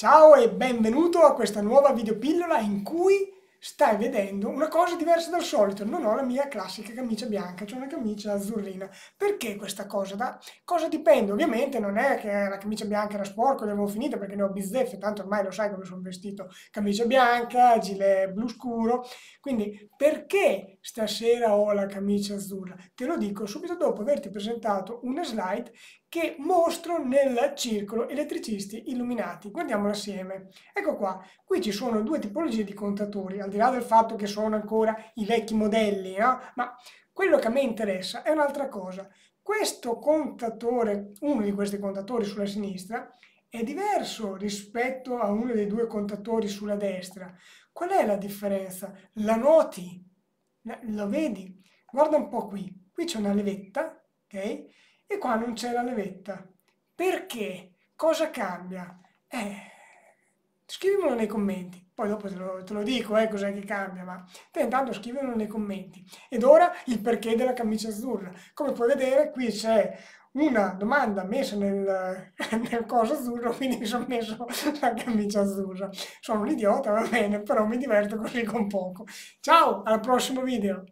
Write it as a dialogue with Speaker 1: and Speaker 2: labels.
Speaker 1: Ciao e benvenuto a questa nuova videopillola in cui stai vedendo una cosa diversa dal solito. Non ho la mia classica camicia bianca, c'è cioè una camicia azzurrina. Perché questa cosa? Da cosa dipende? Ovviamente non è che la camicia bianca era sporca, l'avevo finita perché ne ho bizzeffe, tanto ormai lo sai come sono vestito. Camicia bianca, gilet blu scuro. Quindi perché stasera ho la camicia azzurra? Te lo dico subito dopo averti presentato una slide che mostro nel circolo elettricisti illuminati. Guardiamolo assieme. Ecco qua, qui ci sono due tipologie di contatori, al di là del fatto che sono ancora i vecchi modelli, no? ma quello che a me interessa è un'altra cosa. Questo contatore, uno di questi contatori sulla sinistra, è diverso rispetto a uno dei due contatori sulla destra. Qual è la differenza? La noti, la vedi? Guarda un po' qui, qui c'è una levetta, ok? e qua non c'è la levetta. Perché? Cosa cambia? Eh, scrivimelo nei commenti, poi dopo te lo, te lo dico eh, cos'è che cambia, ma te intanto scrivimelo nei commenti. Ed ora il perché della camicia azzurra. Come puoi vedere qui c'è una domanda messa nel, nel coso azzurro, quindi mi sono messo la camicia azzurra. Sono un idiota, va bene, però mi diverto così con poco. Ciao, al prossimo video!